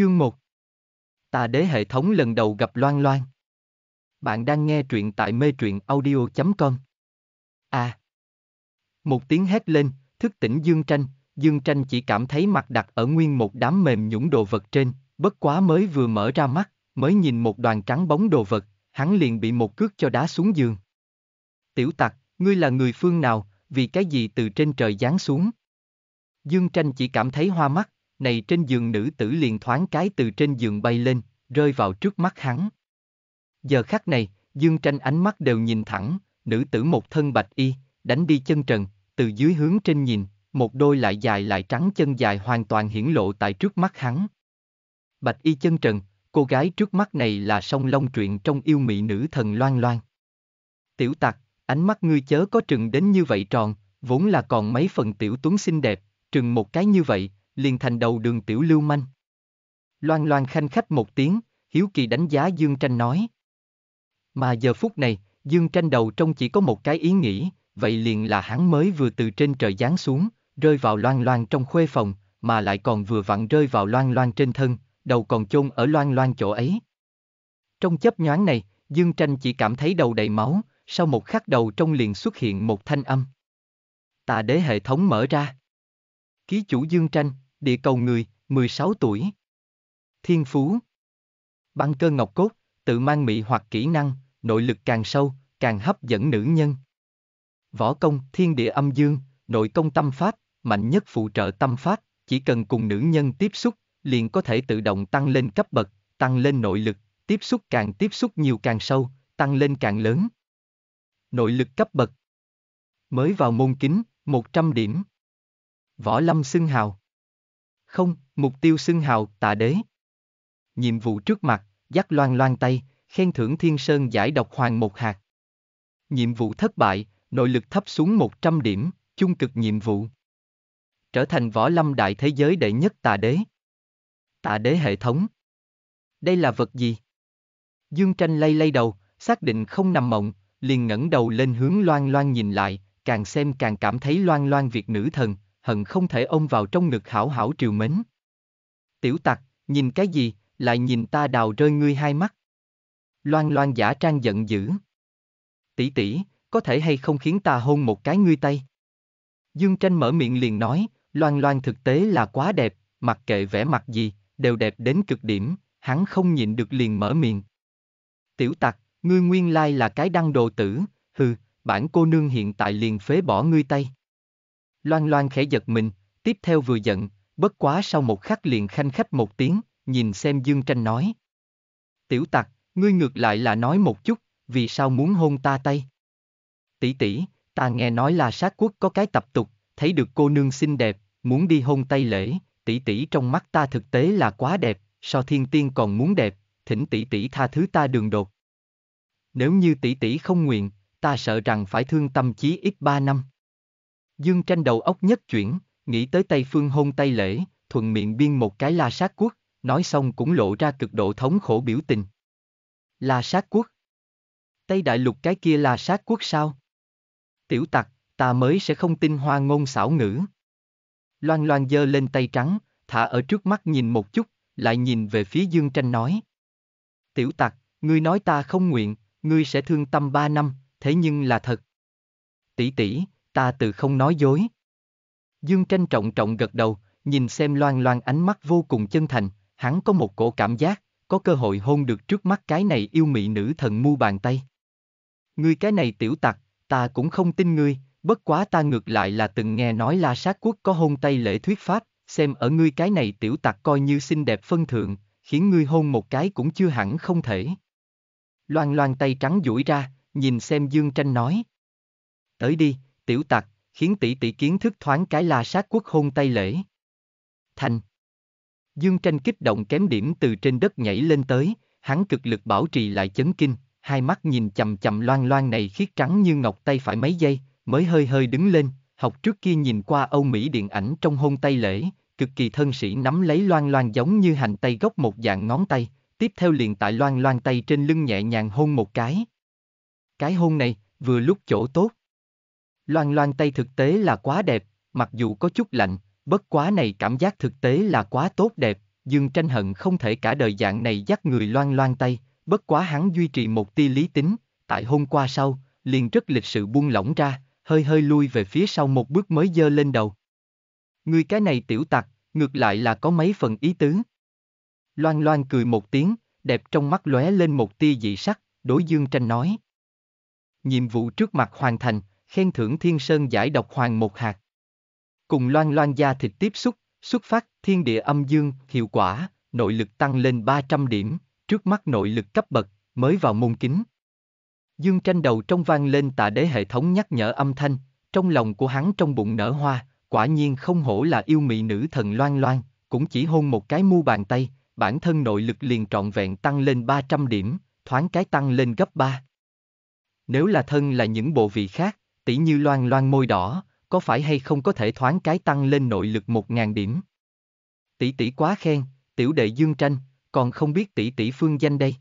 Chương 1 Tà đế hệ thống lần đầu gặp Loan Loan. Bạn đang nghe truyện tại mê truyện audio.com. À. Một tiếng hét lên, thức tỉnh Dương Tranh, Dương Tranh chỉ cảm thấy mặt đặt ở nguyên một đám mềm nhũng đồ vật trên, bất quá mới vừa mở ra mắt, mới nhìn một đoàn trắng bóng đồ vật, hắn liền bị một cước cho đá xuống giường. Tiểu tặc, ngươi là người phương nào, vì cái gì từ trên trời giáng xuống? Dương Tranh chỉ cảm thấy hoa mắt, này trên giường nữ tử liền thoáng cái từ trên giường bay lên, rơi vào trước mắt hắn. Giờ khắc này, Dương Tranh ánh mắt đều nhìn thẳng, nữ tử một thân bạch y, đánh đi chân trần, từ dưới hướng trên nhìn, một đôi lại dài lại trắng chân dài hoàn toàn hiển lộ tại trước mắt hắn. Bạch y chân trần, cô gái trước mắt này là song long truyện trong yêu mị nữ thần loan loan. Tiểu tặc, ánh mắt ngươi chớ có trừng đến như vậy tròn, vốn là còn mấy phần tiểu tuấn xinh đẹp, trừng một cái như vậy, liền thành đầu đường tiểu lưu manh. Loan loan khanh khách một tiếng, Hiếu Kỳ đánh giá Dương Tranh nói. Mà giờ phút này, Dương Tranh đầu trong chỉ có một cái ý nghĩ, vậy liền là hắn mới vừa từ trên trời giáng xuống, rơi vào loan loan trong khuê phòng, mà lại còn vừa vặn rơi vào loan loan trên thân, đầu còn chôn ở loan loan chỗ ấy. Trong chớp nhoáng này, Dương Tranh chỉ cảm thấy đầu đầy máu, sau một khắc đầu trong liền xuất hiện một thanh âm. Tà đế hệ thống mở ra. Ký chủ Dương Tranh, Địa cầu người, 16 tuổi. Thiên phú. Băng cơ ngọc cốt, tự mang mị hoặc kỹ năng, nội lực càng sâu, càng hấp dẫn nữ nhân. Võ công, thiên địa âm dương, nội công tâm pháp, mạnh nhất phụ trợ tâm pháp, chỉ cần cùng nữ nhân tiếp xúc, liền có thể tự động tăng lên cấp bậc, tăng lên nội lực, tiếp xúc càng tiếp xúc nhiều càng sâu, tăng lên càng lớn. Nội lực cấp bậc Mới vào môn kính, 100 điểm. Võ Lâm xưng hào không, mục tiêu xưng hào tạ đế. Nhiệm vụ trước mặt, dắt loan loan tay, khen thưởng thiên sơn giải độc hoàng một hạt. Nhiệm vụ thất bại, nội lực thấp xuống 100 điểm, chung cực nhiệm vụ. Trở thành võ lâm đại thế giới đệ nhất tà đế. Tà đế hệ thống. Đây là vật gì? Dương tranh lay lay đầu, xác định không nằm mộng, liền ngẩng đầu lên hướng loan loan nhìn lại, càng xem càng cảm thấy loan loan việc nữ thần, hận không thể ông vào trong ngực hảo hảo triều mến. Tiểu tặc, nhìn cái gì, lại nhìn ta đào rơi ngươi hai mắt. Loan loan giả trang giận dữ. Tỷ tỷ, có thể hay không khiến ta hôn một cái ngươi tay? Dương tranh mở miệng liền nói, loan loan thực tế là quá đẹp, mặc kệ vẻ mặt gì, đều đẹp đến cực điểm, hắn không nhịn được liền mở miệng. Tiểu tặc, ngươi nguyên lai là cái đăng đồ tử, hừ, bản cô nương hiện tại liền phế bỏ ngươi tay. Loan Loan khẽ giật mình, tiếp theo vừa giận, bất quá sau một khắc liền khanh khách một tiếng, nhìn xem Dương Tranh nói. Tiểu tặc, ngươi ngược lại là nói một chút, vì sao muốn hôn ta tay? Tỷ tỷ, ta nghe nói là sát quốc có cái tập tục, thấy được cô nương xinh đẹp, muốn đi hôn tay lễ, tỷ tỷ trong mắt ta thực tế là quá đẹp, so thiên tiên còn muốn đẹp, thỉnh tỷ tỷ tha thứ ta đường đột. Nếu như tỷ tỷ không nguyện, ta sợ rằng phải thương tâm chí ít ba năm. Dương tranh đầu óc nhất chuyển, nghĩ tới Tây Phương hôn Tây lễ, thuận miệng biên một cái la sát quốc, nói xong cũng lộ ra cực độ thống khổ biểu tình. La sát quốc. Tây đại lục cái kia là sát quốc sao? Tiểu tặc, ta mới sẽ không tin hoa ngôn xảo ngữ. Loan loan giơ lên tay trắng, thả ở trước mắt nhìn một chút, lại nhìn về phía Dương Tranh nói. Tiểu tặc, ngươi nói ta không nguyện, ngươi sẽ thương tâm ba năm, thế nhưng là thật. Tỷ tỷ, ta từ không nói dối. Dương tranh trọng trọng gật đầu, nhìn xem loan loan ánh mắt vô cùng chân thành, hắn có một cổ cảm giác, có cơ hội hôn được trước mắt cái này yêu mị nữ thần mu bàn tay. Ngươi cái này tiểu tặc, ta cũng không tin ngươi, bất quá ta ngược lại là từng nghe nói la sát quốc có hôn tay lễ thuyết pháp, xem ở ngươi cái này tiểu tặc coi như xinh đẹp phân thượng, khiến ngươi hôn một cái cũng chưa hẳn không thể. Loan loan tay trắng duỗi ra, nhìn xem Dương Tranh nói. Tới đi, tiểu tặc, khiến tỷ tỷ kiến thức thoáng cái la sát quốc hôn tay lễ. Thành. Dương tranh kích động kém điểm từ trên đất nhảy lên tới, hắn cực lực bảo trì lại chấn kinh, hai mắt nhìn chầm chầm loan loan này khiết trắng như ngọc tay phải mấy giây, mới hơi hơi đứng lên, học trước kia nhìn qua Âu Mỹ điện ảnh trong hôn tay lễ, cực kỳ thân sĩ nắm lấy loan loan giống như hành tay gốc một dạng ngón tay, tiếp theo liền tại loan loan tay trên lưng nhẹ nhàng hôn một cái. Cái hôn này, vừa lúc chỗ tốt. Loan loan tay thực tế là quá đẹp, mặc dù có chút lạnh, bất quá này cảm giác thực tế là quá tốt đẹp, Dương tranh hận không thể cả đời dạng này dắt người loan loan tay, bất quá hắn duy trì một tia lý tính, tại hôm qua sau, liền rất lịch sự buông lỏng ra, hơi hơi lui về phía sau một bước mới dơ lên đầu. Người cái này tiểu tặc, ngược lại là có mấy phần ý tứ. Loan loan cười một tiếng, đẹp trong mắt lóe lên một tia dị sắc, đối Dương tranh nói. Nhiệm vụ trước mặt hoàn thành, khen thưởng thiên sơn giải độc hoàng một hạt. Cùng loan loan da thịt tiếp xúc, xuất phát, thiên địa âm dương, hiệu quả, nội lực tăng lên 300 điểm, trước mắt nội lực cấp bậc, mới vào môn kính. Dương tranh đầu trong vang lên tạ đế hệ thống nhắc nhở âm thanh, trong lòng của hắn trong bụng nở hoa, quả nhiên không hổ là yêu mị nữ thần loan loan, cũng chỉ hôn một cái mu bàn tay, bản thân nội lực liền trọn vẹn tăng lên 300 điểm, thoáng cái tăng lên gấp 3. Nếu là thân là những bộ vị khác, tỷ như loan loan môi đỏ, có phải hay không có thể thoáng cái tăng lên nội lực một ngàn điểm. Tỷ tỷ quá khen, tiểu đệ dương tranh, còn không biết tỷ tỷ phương danh đây.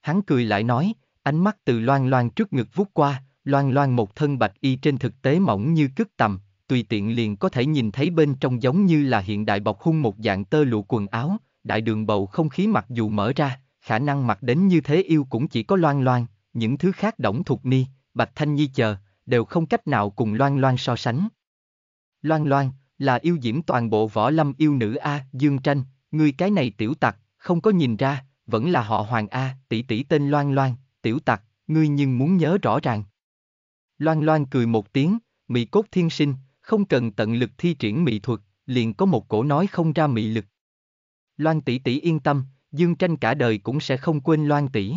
Hắn cười lại nói, ánh mắt từ loan loan trước ngực vút qua, loan loan một thân bạch y trên thực tế mỏng như cước tầm, tùy tiện liền có thể nhìn thấy bên trong giống như là hiện đại bọc hung một dạng tơ lụa quần áo, đại đường bầu không khí mặc dù mở ra, khả năng mặc đến như thế yêu cũng chỉ có loan loan, những thứ khác đổng thuộc ni, bạch thanh nhi chờ, đều không cách nào cùng Loan Loan so sánh. Loan Loan, là yêu diễm toàn bộ võ lâm yêu nữ A, Dương Tranh, người cái này tiểu tặc, không có nhìn ra, vẫn là họ Hoàng A, tỷ tỷ tên Loan Loan, tiểu tặc, ngươi nhưng muốn nhớ rõ ràng. Loan Loan cười một tiếng, mị cốt thiên sinh, không cần tận lực thi triển mị thuật, liền có một cổ nói không ra mị lực. Loan tỷ tỷ yên tâm, Dương Tranh cả đời cũng sẽ không quên Loan tỷ.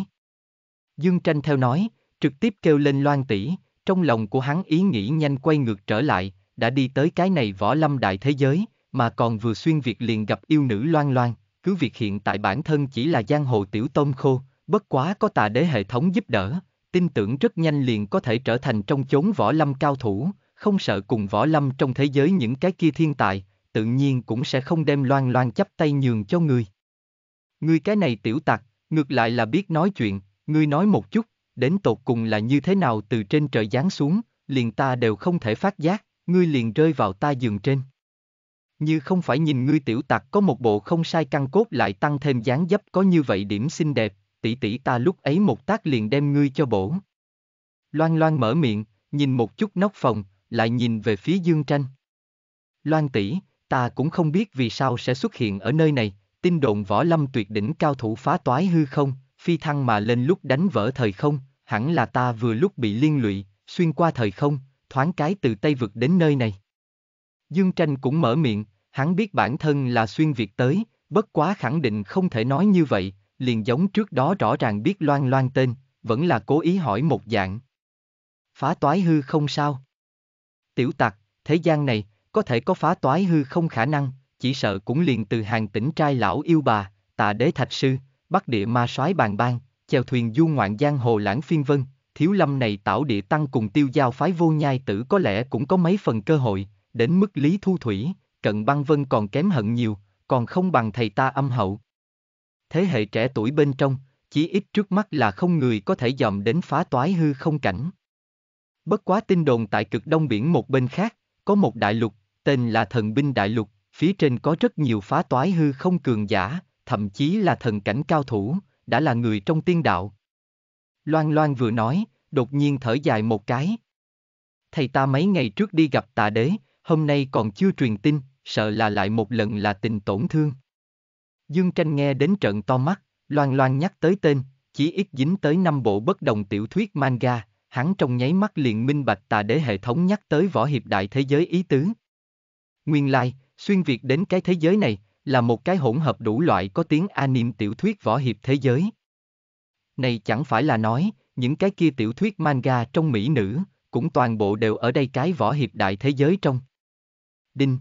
Dương Tranh theo nói, trực tiếp kêu lên Loan tỷ, trong lòng của hắn ý nghĩ nhanh quay ngược trở lại, đã đi tới cái này võ lâm đại thế giới, mà còn vừa xuyên việc liền gặp yêu nữ loan loan, cứ việc hiện tại bản thân chỉ là giang hồ tiểu tôm khô, bất quá có tà đế hệ thống giúp đỡ, tin tưởng rất nhanh liền có thể trở thành trong chốn võ lâm cao thủ, không sợ cùng võ lâm trong thế giới những cái kia thiên tài, tự nhiên cũng sẽ không đem loan loan chấp tay nhường cho người. người cái này tiểu tặc, ngược lại là biết nói chuyện, người nói một chút, đến tột cùng là như thế nào từ trên trời giáng xuống, liền ta đều không thể phát giác, ngươi liền rơi vào ta giường trên. Như không phải nhìn ngươi tiểu tặc có một bộ không sai căn cốt lại tăng thêm dáng dấp có như vậy điểm xinh đẹp, tỷ tỷ ta lúc ấy một tác liền đem ngươi cho bổ. Loan Loan mở miệng, nhìn một chút nóc phòng, lại nhìn về phía Dương Tranh. Loan tỷ, ta cũng không biết vì sao sẽ xuất hiện ở nơi này, tin đồn võ lâm tuyệt đỉnh cao thủ phá toái hư không, phi thăng mà lên lúc đánh vỡ thời không, hẳn là ta vừa lúc bị liên lụy, xuyên qua thời không, thoáng cái từ Tây vực đến nơi này. Dương Tranh cũng mở miệng, hắn biết bản thân là xuyên Việt tới, bất quá khẳng định không thể nói như vậy, liền giống trước đó rõ ràng biết loan loan tên, vẫn là cố ý hỏi một dạng. Phá toái hư không sao? Tiểu tặc, thế gian này, có thể có phá toái hư không khả năng, chỉ sợ cũng liền từ hàng tỉnh trai lão yêu bà, tà đế thạch sư, bắc địa ma soái bàn bang, chèo thuyền du ngoạn giang hồ lãng phiên vân, thiếu lâm này tạo địa tăng cùng tiêu giao phái vô nhai tử có lẽ cũng có mấy phần cơ hội, đến mức lý thu thủy, cận băng vân còn kém hận nhiều, còn không bằng thầy ta âm hậu. Thế hệ trẻ tuổi bên trong, chỉ ít trước mắt là không người có thể dòm đến phá toái hư không cảnh. Bất quá tin đồn tại cực đông biển một bên khác, có một đại lục, tên là thần binh đại lục, phía trên có rất nhiều phá toái hư không cường giả, thậm chí là thần cảnh cao thủ, đã là người trong tiên đạo. Loan Loan vừa nói, đột nhiên thở dài một cái. Thầy ta mấy ngày trước đi gặp tà đế, hôm nay còn chưa truyền tin, sợ là lại một lần là tình tổn thương. Dương Tranh nghe đến trận to mắt, loan loan nhắc tới tên, chỉ ít dính tới năm bộ bất đồng tiểu thuyết manga, hắn trong nháy mắt liền minh bạch tà đế hệ thống nhắc tới võ hiệp đại thế giới ý tứ. Nguyên lai, like, xuyên việt đến cái thế giới này, là một cái hỗn hợp đủ loại có tiếng anime tiểu thuyết võ hiệp thế giới. Này chẳng phải là nói, những cái kia tiểu thuyết manga trong Mỹ nữ, cũng toàn bộ đều ở đây cái võ hiệp đại thế giới trong. Đinh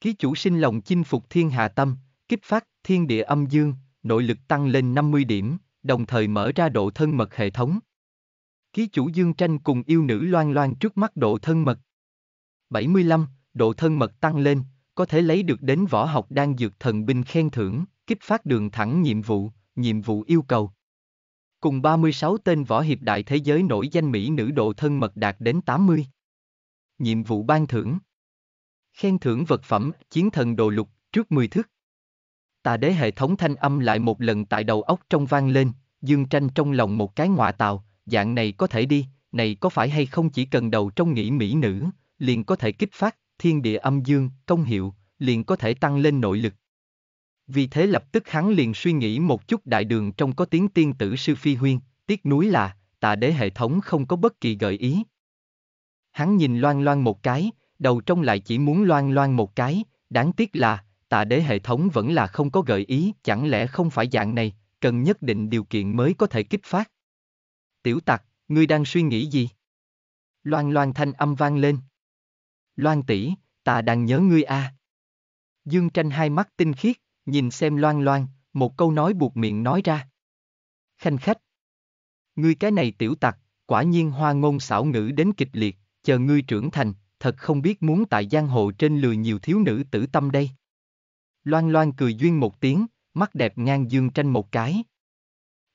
Ký chủ sinh lòng chinh phục thiên hà tâm, kích phát thiên địa âm dương, nội lực tăng lên 50 điểm, đồng thời mở ra độ thân mật hệ thống. Ký chủ Dương Tranh cùng yêu nữ loan loan trước mắt độ thân mật. 75, độ thân mật tăng lên, có thể lấy được đến võ học đang dược thần binh khen thưởng, kích phát đường thẳng nhiệm vụ, nhiệm vụ yêu cầu. Cùng 36 tên võ hiệp đại thế giới nổi danh Mỹ nữ độ thân mật đạt đến 80. Nhiệm vụ ban thưởng Khen thưởng vật phẩm, chiến thần đồ lục, trước 10 thước. Tà đế hệ thống thanh âm lại một lần tại đầu óc trong vang lên, dương tranh trong lòng một cái ngọa tàu, dạng này có thể đi, này có phải hay không chỉ cần đầu trong nghĩ mỹ nữ, liền có thể kích phát thiên địa âm dương, công hiệu, liền có thể tăng lên nội lực. Vì thế lập tức hắn liền suy nghĩ một chút đại đường trong có tiếng tiên tử sư phi huyên, tiếc núi là, tạ đế hệ thống không có bất kỳ gợi ý. Hắn nhìn loan loan một cái, đầu trong lại chỉ muốn loan loan một cái, đáng tiếc là, tạ đế hệ thống vẫn là không có gợi ý, chẳng lẽ không phải dạng này, cần nhất định điều kiện mới có thể kích phát. Tiểu tặc, ngươi đang suy nghĩ gì? Loan loan thanh âm vang lên. Loan tỷ, ta đang nhớ ngươi a. À. Dương tranh hai mắt tinh khiết, nhìn xem loan loan, một câu nói buộc miệng nói ra. Khanh khách. Ngươi cái này tiểu tặc, quả nhiên hoa ngôn xảo ngữ đến kịch liệt, chờ ngươi trưởng thành, thật không biết muốn tại giang hồ trên lừa nhiều thiếu nữ tử tâm đây. Loan loan cười duyên một tiếng, mắt đẹp ngang dương tranh một cái.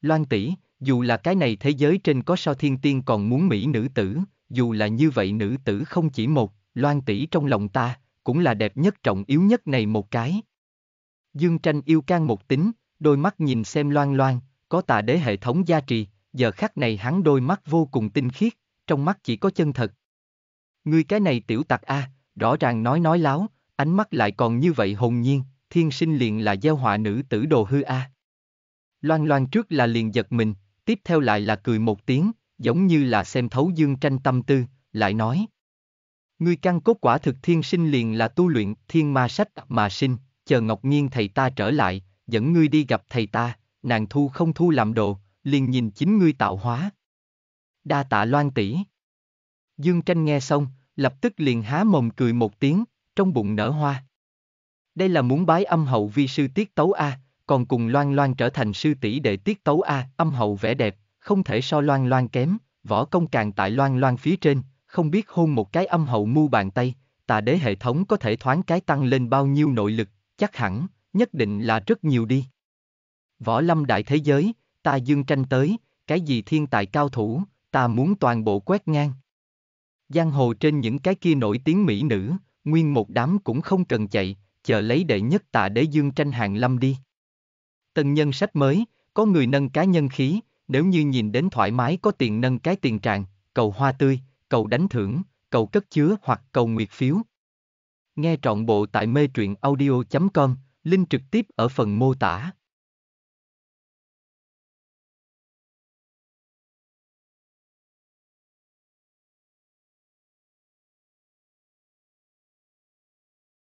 Loan tỷ, dù là cái này thế giới trên có sao thiên tiên còn muốn mỹ nữ tử, dù là như vậy nữ tử không chỉ một, Loan tỷ trong lòng ta, cũng là đẹp nhất trọng yếu nhất này một cái. Dương tranh yêu can một tính, đôi mắt nhìn xem loan loan, có tà đế hệ thống gia trì, giờ khắc này hắn đôi mắt vô cùng tinh khiết, trong mắt chỉ có chân thật. Ngươi cái này tiểu tặc a, à, rõ ràng nói nói láo, ánh mắt lại còn như vậy hồn nhiên, thiên sinh liền là gieo họa nữ tử đồ hư a. À. Loan loan trước là liền giật mình, tiếp theo lại là cười một tiếng, giống như là xem thấu dương tranh tâm tư, lại nói. Ngươi căn cốt quả thực thiên sinh liền là tu luyện thiên ma sách mà sinh, chờ ngọc nhiên thầy ta trở lại, dẫn ngươi đi gặp thầy ta, nàng thu không thu làm đồ, liền nhìn chính ngươi tạo hóa. Đa tạ loan tỷ. Dương tranh nghe xong, lập tức liền há mồm cười một tiếng, trong bụng nở hoa. Đây là muốn bái âm hậu vi sư tiết tấu A, còn cùng loan loan trở thành sư tỷ đệ tiết tấu A, âm hậu vẻ đẹp, không thể so loan loan kém, võ công càng tại loan loan phía trên, không biết hôn một cái âm hậu mu bàn tay, tà đế hệ thống có thể thoáng cái tăng lên bao nhiêu nội lực, chắc hẳn, nhất định là rất nhiều đi. Võ lâm đại thế giới, ta dương tranh tới, cái gì thiên tài cao thủ, ta muốn toàn bộ quét ngang. Giang hồ trên những cái kia nổi tiếng mỹ nữ, nguyên một đám cũng không cần chạy, chờ lấy đệ nhất tà đế dương tranh hàng lâm đi. tân nhân sách mới, có người nâng cá nhân khí, nếu như nhìn đến thoải mái có tiền nâng cái tiền tràng, cầu hoa tươi, cầu đánh thưởng, cầu cất chứa hoặc cầu nguyệt phiếu. Nghe trọn bộ tại mê truyện audio.com, link trực tiếp ở phần mô tả.